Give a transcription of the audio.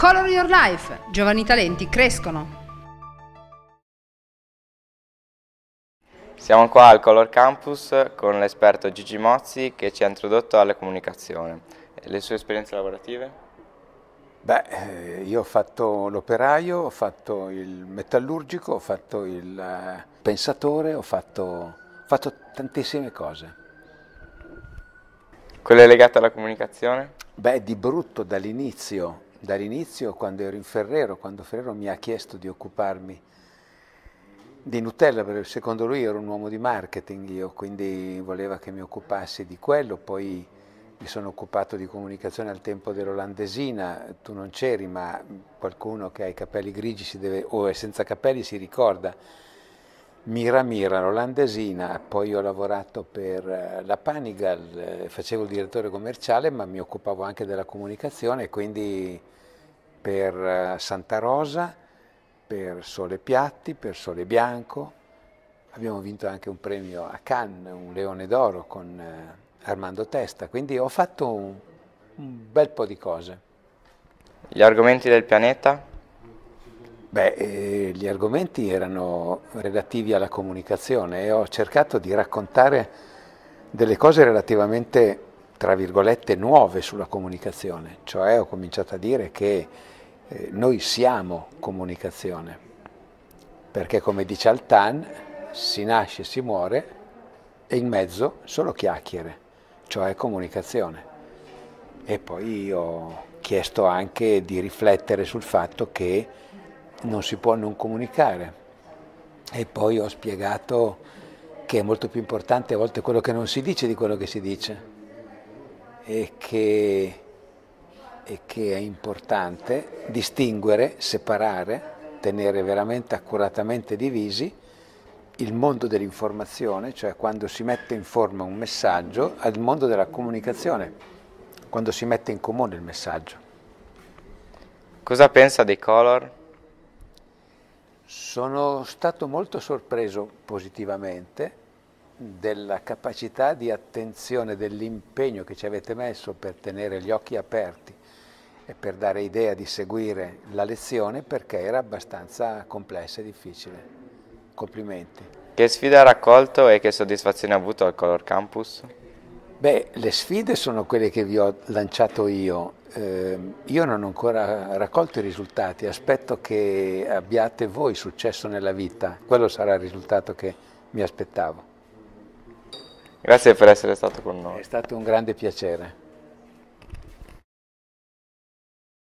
Color Your Life, giovani talenti crescono. Siamo qua al Color Campus con l'esperto Gigi Mozzi che ci ha introdotto alla comunicazione. Le sue esperienze lavorative? Beh, eh, io ho fatto l'operaio, ho fatto il metallurgico, ho fatto il eh, pensatore, ho fatto, ho fatto tantissime cose. Quella legata alla comunicazione? Beh, di brutto dall'inizio dall'inizio, quando ero in Ferrero, quando Ferrero mi ha chiesto di occuparmi di Nutella, perché secondo lui ero un uomo di marketing io, quindi voleva che mi occupassi di quello, poi mi sono occupato di comunicazione al tempo dell'olandesina, tu non c'eri, ma qualcuno che ha i capelli grigi deve, o è senza capelli si ricorda Mira Mira, l'olandesina, poi ho lavorato per eh, la Panigal, eh, facevo il direttore commerciale ma mi occupavo anche della comunicazione, quindi per eh, Santa Rosa, per Sole Piatti, per Sole Bianco, abbiamo vinto anche un premio a Cannes, un leone d'oro con Armando Testa, quindi ho fatto un, bel po' di cose. Gli argomenti del pianeta? Beh, eh, gli argomenti erano relativi alla comunicazione e ho cercato di raccontare delle cose relativamente, tra virgolette, nuove sulla comunicazione, cioè ho cominciato a dire che eh, noi siamo comunicazione, perché come dice Altan, si nasce e si muore e in mezzo solo chiacchiere, cioè comunicazione. E poi ho chiesto anche di riflettere sul fatto che non si può non comunicare. E poi ho spiegato che è molto più importante a volte quello che non si dice di quello che si dice e che, e che è importante distinguere, separare, tenere veramente accuratamente divisi il mondo dell'informazione, cioè quando si mette in forma un messaggio, al mondo della comunicazione, quando si mette in comune il messaggio. Cosa pensa dei color? Sono stato molto sorpreso positivamente della capacità di attenzione, dell'impegno che ci avete messo per tenere gli occhi aperti e per dare idea di seguire la lezione perché era abbastanza complessa e difficile. Complimenti. Che sfida ha raccolto e che soddisfazione ha avuto al Color Campus? Beh, le sfide sono quelle che vi ho lanciato io. Eh, io non ho ancora raccolto i risultati, aspetto che abbiate voi successo nella vita. Quello sarà il risultato che mi aspettavo. Grazie per essere stato con noi. È stato un grande piacere.